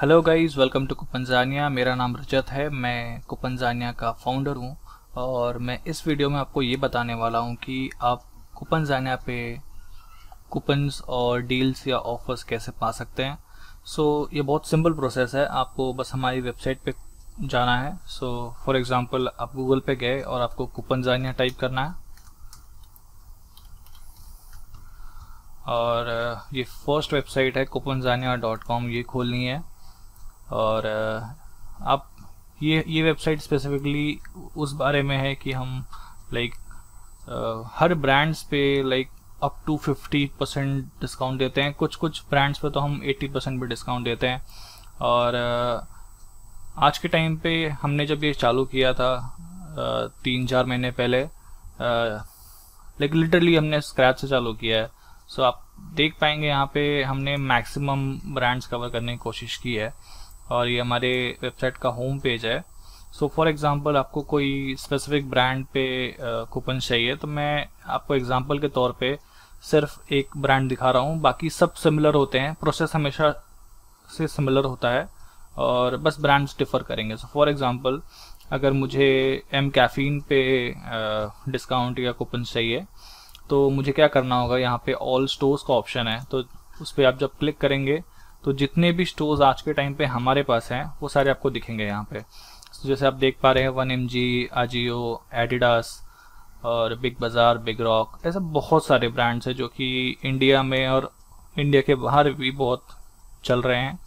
Hello guys welcome to कुपनजानिया मेरा नाम रजत है मैं कुपनजानिया का फाउंडर हूँ और मैं इस वीडियो में आपको ये बताने वाला हूँ कि आप कुपनजानिया पे कूपन्स और डील्स या ऑफर्स कैसे पा सकते हैं सो so, ये बहुत सिंपल प्रोसेस है आपको बस हमारी वेबसाइट पे जाना है सो फॉर एग्ज़ाम्पल आप गूगल पे गए और आपको कुपनजानिया टाइप करना है और ये फर्स्ट वेबसाइट है कुपनजानिया डॉट कॉम ये खोलनी है और आप ये ये वेबसाइट स्पेसिफिकली उस बारे में है कि हम लाइक हर ब्रांड्स पे like up to fifty percent discount देते हैं कुछ कुछ ब्रांड्स पे तो हम एट्टी परसेंट भी डिस्काउंट देते हैं और आज के टाइम पे हमने जब ये चालू किया था तीन चार महीने पहले लाइक लिटरली हमने स्क्रैच से चालू किया है सो आप देख पाएंगे यहाँ पे हमने मैक्सिमम ब्रांड्स कवर करने की कोशिश की है और ये हमारे वेबसाइट का होम पेज है सो फॉर एग्ज़ाम्पल आपको कोई स्पेसिफिक ब्रांड पे कूपन चाहिए तो मैं आपको एग्ज़ाम्पल के तौर पे सिर्फ एक ब्रांड दिखा रहा हूँ बाकी सब सिमिलर होते हैं प्रोसेस हमेशा से सिमिलर होता है और बस ब्रांड्स डिफ़र करेंगे सो फॉर एग्ज़ाम्पल अगर मुझे एम कैफ़ीन पे डिस्काउंट या कूपन चाहिए तो मुझे क्या करना होगा यहाँ पे ऑल स्टोर्स का ऑप्शन है तो उस पर आप जब क्लिक करेंगे तो जितने भी स्टोर्स आज के टाइम पे हमारे पास हैं वो सारे आपको दिखेंगे यहाँ पे so, तो जैसे आप देख पा रहे हैं one M G Ajio Adidas और बिग बाज़ार बिग रॉक ऐसे बहुत सारे ब्रांड्स हैं जो कि इंडिया में और इंडिया के बाहर भी बहुत चल रहे हैं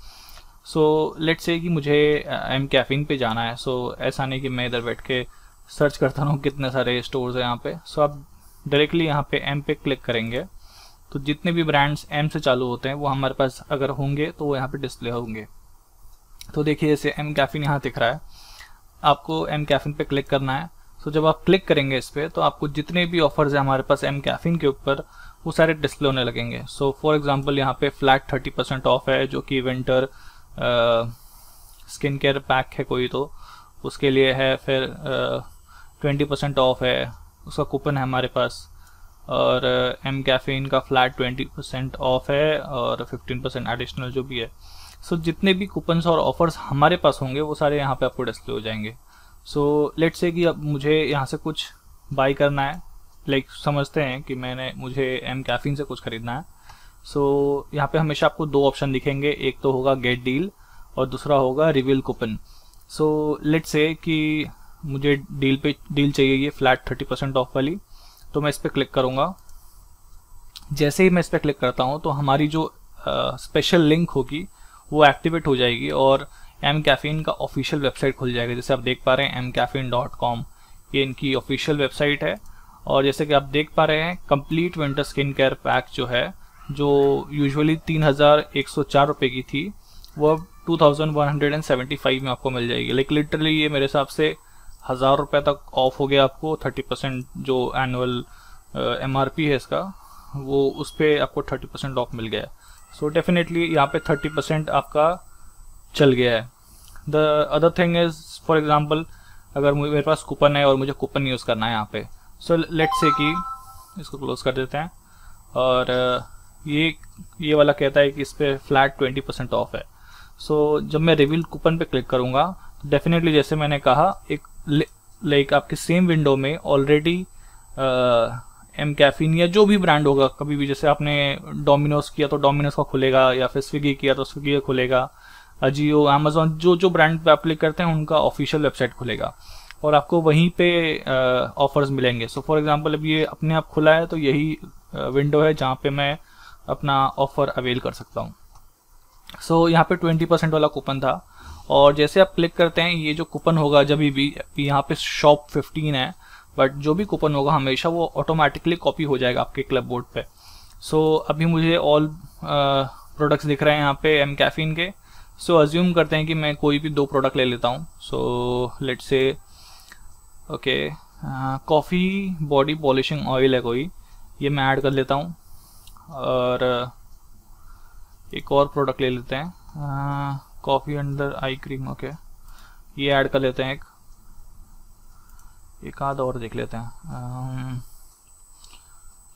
सो लेट्स से कि मुझे एम uh, कैफिन पे जाना है सो so, ऐसा नहीं कि मैं इधर बैठ के सर्च करता रहूँ कितने सारे स्टोर्स हैं यहाँ पे सो so, आप डायरेक्टली यहाँ पे एम पे क्लिक करेंगे तो जितने भी ब्रांड्स एम से चालू होते हैं वो हमारे पास अगर होंगे तो वो यहाँ पे डिस्प्ले होंगे तो देखिए जैसे एम कैफिन यहाँ दिख रहा है आपको एम कैफिन पे क्लिक करना है तो जब आप क्लिक करेंगे इस पर तो आपको जितने भी ऑफर्स हैं हमारे पास एम कैफिन के ऊपर वो सारे डिस्प्ले होने लगेंगे सो फॉर एग्जाम्पल यहाँ पे फ्लैट थर्टी परसेंट ऑफ है जो कि विंटर स्किन केयर पैक है कोई तो उसके लिए है फिर ट्वेंटी परसेंट ऑफ है उसका कूपन है हमारे पास और एम uh, कैफ़ीन का फ्लैट ट्वेंटी परसेंट ऑफ है और फिफ्टीन परसेंट एडिशनल जो भी है सो so, जितने भी कूपन्स और ऑफर्स हमारे पास होंगे वो सारे यहाँ पे आपको डिस्प्ले हो जाएंगे सो लेट से कि अब मुझे यहाँ से कुछ बाई करना है लाइक like, समझते हैं कि मैंने मुझे एम कैफ़ीन से कुछ ख़रीदना है सो so, यहाँ पे हमेशा आपको दो ऑप्शन दिखेंगे एक तो होगा गेट डील और दूसरा होगा रिवील कूपन सो लेट से कि मुझे डील पे डील चाहिए ये फ्लैट थर्टी परसेंट ऑफ वाली तो मैं इस पर क्लिक करूँगा जैसे ही मैं इस पर क्लिक करता हूँ तो हमारी जो स्पेशल लिंक होगी वो एक्टिवेट हो जाएगी और एम कैफिन का ऑफिशियल वेबसाइट खुल जाएगा जैसे आप देख पा रहे हैं एम कैफिन डॉट कॉम ये इनकी ऑफिशियल वेबसाइट है और जैसे कि आप देख पा रहे हैं complete winter skin care pack जो है जो यूजुअली तीन हज़ार एक सौ चार रुपये की थी वो अब two thousand one hundred and seventy five में आपको मिल जाएगी लेकिन लिटरली ये मेरे हिसाब से हज़ार रुपये तक ऑफ हो गया आपको थर्टी परसेंट जो एनुअल एम आर पी है इसका वो उस पर आपको थर्टी परसेंट ऑफ मिल गया सो डेफिनेटली यहाँ पे थर्टी परसेंट आपका चल गया है the other thing is for example अगर मेरे पास कूपन है और मुझे कूपन यूज़ करना है यहाँ पे सो लेट से कि इसको क्लोज कर देते हैं और ये ये वाला कहता है कि इस पर फ्लैट ट्वेंटी परसेंट ऑफ है सो so, जब मैं रिवील कूपन पे क्लिक करूँगा तो डेफिनेटली जैसे मैंने कहा एक लाइक आपके सेम विंडो में ऑलरेडी एम कैफिन या जो भी ब्रांड होगा कभी भी जैसे आपने डोमिनोज किया तो डोमिनोज का खुलेगा या फिर स्विगी किया तो स्विगी का खुलेगा अजियो अमेजोन जो जो ब्रांड पे आप क्लिक करते हैं उनका ऑफिशियल वेबसाइट खुलेगा और आपको वहीं पे ऑफर्स मिलेंगे सो फॉर एग्जांपल अब ये अपने आप खुला है तो यही विंडो है जहाँ पे मैं अपना ऑफर अवेल कर सकता हूँ सो so, यहाँ पे ट्वेंटी परसेंट वाला कूपन था और जैसे आप क्लिक करते हैं ये जो कूपन होगा जब भी यहाँ पे शॉप 15 है बट जो भी कूपन होगा हमेशा वो ऑटोमेटिकली कॉपी हो जाएगा आपके क्लब बोर्ड पर सो so, अभी मुझे ऑल प्रोडक्ट्स दिख रहे हैं यहाँ पे एम कैफिन के सो so, अज्यूम करते हैं कि मैं कोई भी दो प्रोडक्ट ले लेता हूँ so let's say okay coffee body polishing oil है कोई ये मैं ऐड कर लेता हूँ और एक और प्रोडक्ट ले लेते हैं coffee under eye cream okay ये ऐड कर लेते हैं एक एक आध और देख लेते हैं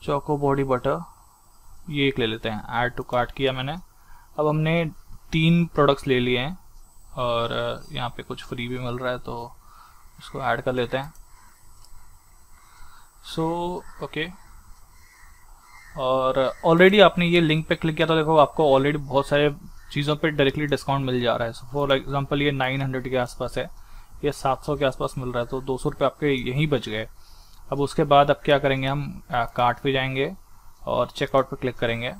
चोको बॉडी बटर ये एक ले लेते हैं ऐड टू कार्ट किया मैंने अब हमने तीन प्रोडक्ट्स ले लिए हैं और यहाँ पे कुछ फ्री भी मिल रहा है तो इसको ऐड कर लेते हैं सो so, ओके okay. और ऑलरेडी आपने ये लिंक पे क्लिक किया तो देखो आपको ऑलरेडी बहुत सारे चीज़ों पे डायरेक्टली डिस्काउंट मिल जा रहा है फॉर एग्जांपल ये 900 के आसपास है ये 700 के आसपास मिल रहा है तो दो सौ आपके यहीं बच गए अब उसके बाद अब क्या करेंगे हम कार्ट पे जाएंगे और चेकआउट पे क्लिक करेंगे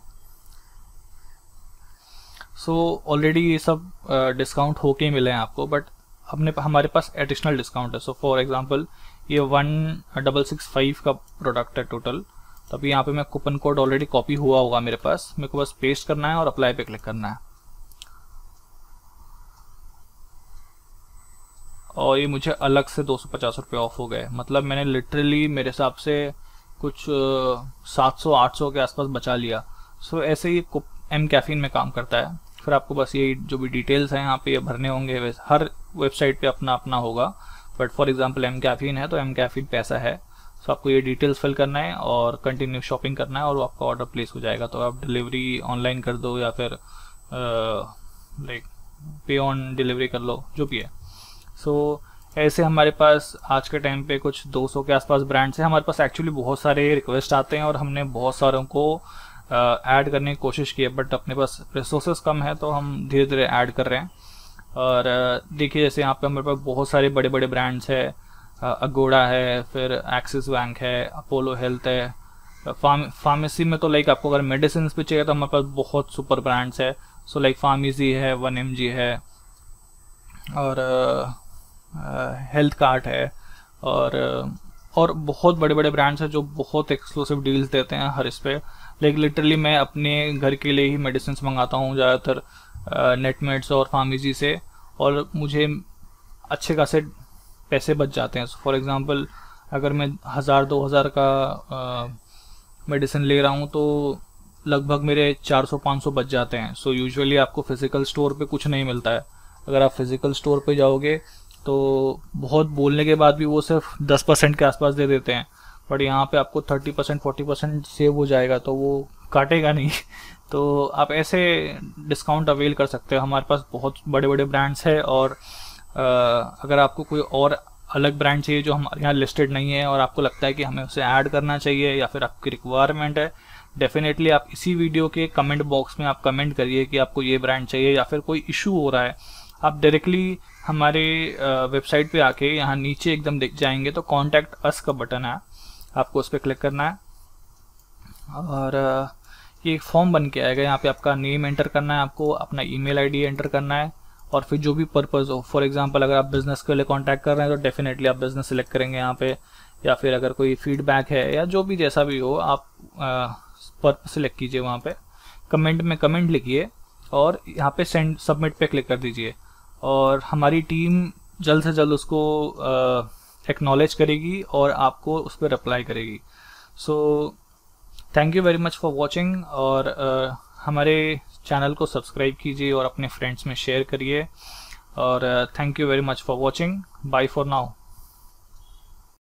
सो ऑलरेडी ये सब डिस्काउंट होके मिले हैं आपको बट अपने हमारे पास एडिशनल डिस्काउंट है सो फॉर एग्जाम्पल ये वन डबल सिक्स फाइव का प्रोडक्ट है टोटल तभी यहाँ पे मैं कूपन कोड ऑलरेडी कॉपी हुआ होगा मेरे पास मेरे को बस पेस्ट करना है और अप्लाई पे क्लिक करना है और ये मुझे अलग से दो सौ पचास रुपये ऑफ हो गए मतलब मैंने लिटरली मेरे हिसाब से कुछ सात सौ आठ सौ के आसपास बचा लिया सो so, ऐसे ही एम कैफ़िन में काम करता है फिर आपको बस ये जो भी डिटेल्स हैं यहाँ पे ये भरने होंगे हर वेबसाइट पे अपना अपना होगा but for example mCaffeine है तो एम कैफिन पैसा है सो so, आपको ये डिटेल्स फिल करना है और कंटिन्यू शॉपिंग करना है और आपका ऑर्डर प्लेस हो जाएगा तो आप डिलीवरी ऑनलाइन कर दो या फिर लाइक पे ऑन डिलीवरी कर लो जो भी है सो so, ऐसे हमारे पास आज के टाइम पे कुछ 200 के आसपास ब्रांड्स हैं हमारे पास एक्चुअली बहुत सारे रिक्वेस्ट आते हैं और हमने बहुत सारों को ऐड करने की कोशिश की है बट अपने पास रिसोर्सेज कम है तो हम धीरे धीरे ऐड कर रहे हैं और देखिए जैसे यहाँ पे हमारे पास बहुत सारे बड़े बड़े ब्रांड्स है अगोड़ा है फिर एक्सिस बैंक है अपोलो हेल्थ है फार्म फार्मेसी में तो लाइक आपको अगर मेडिसिन पे चाहिए तो हमारे पास बहुत सुपर ब्रांड्स है सो लाइक फार्मेसी है वन एम है और हेल्थ कार्ट है और और बहुत बड़े बड़े ब्रांड्स हैं जो बहुत एक्सक्लूसिव डील्स देते हैं हर इस पर लाइक लिटरली मैं अपने घर के लिए ही मेडिसिन मंगाता हूँ ज़्यादातर नेटमेट्स और फार्मेसी से और मुझे अच्छे खासे पैसे बच जाते हैं फॉर so, एग्ज़ाम्पल अगर मैं हज़ार दो हज़ार का मेडिसिन ले रहा हूँ तो लगभग मेरे चार सौ पाँच सौ बच जाते हैं सो so, यूजुअली आपको फिज़िकल स्टोर पे कुछ नहीं मिलता है अगर आप फिज़िकल स्टोर पे जाओगे तो बहुत बोलने के बाद भी वो सिर्फ दस परसेंट के आसपास दे देते हैं बट यहाँ पे आपको thirty percent forty percent save हो जाएगा तो वो काटेगा नहीं तो आप ऐसे डिस्काउंट अवेल कर सकते हो हमारे पास बहुत बड़े बड़े ब्रांड्स हैं और आ, अगर आपको कोई और अलग ब्रांड चाहिए जो हमारे यहाँ लिस्टेड नहीं है और आपको लगता है कि हमें उसे ऐड करना चाहिए या फिर आपकी रिक्वायरमेंट है डेफिनेटली आप इसी वीडियो के कमेंट बॉक्स में आप कमेंट करिए कि आपको ये ब्रांड चाहिए या फिर कोई इशू हो रहा है आप डायरेक्टली हमारे वेबसाइट पे आके यहाँ नीचे एकदम देख जाएंगे तो कॉन्टैक्ट अस का बटन है आपको उस पर क्लिक करना है और ये एक फॉर्म बन के आएगा यहाँ पे आपका नेम एंटर करना है आपको अपना ईमेल आईडी एंटर करना है और फिर जो भी पर्पज़ हो फॉर एग्जांपल अगर आप बिज़नेस के लिए कॉन्टैक्ट कर रहे हैं तो डेफिनेटली आप बिज़नेस सेलेक्ट करेंगे यहाँ पे या फिर अगर कोई फीडबैक है या जो भी जैसा भी हो आप पर्पज सेलेक्ट कीजिए वहाँ पर कमेंट में कमेंट लिखिए और यहाँ पर सेंड सबमिट पर क्लिक कर दीजिए और हमारी टीम जल्द से जल्द उसको एक्नॉलेज करेगी और आपको उस पर रिप्लाई करेगी so thank you very much for watching और uh, हमारे चैनल को सब्सक्राइब कीजिए और अपने फ्रेंड्स में शेयर करिए और thank you very much for watching bye for now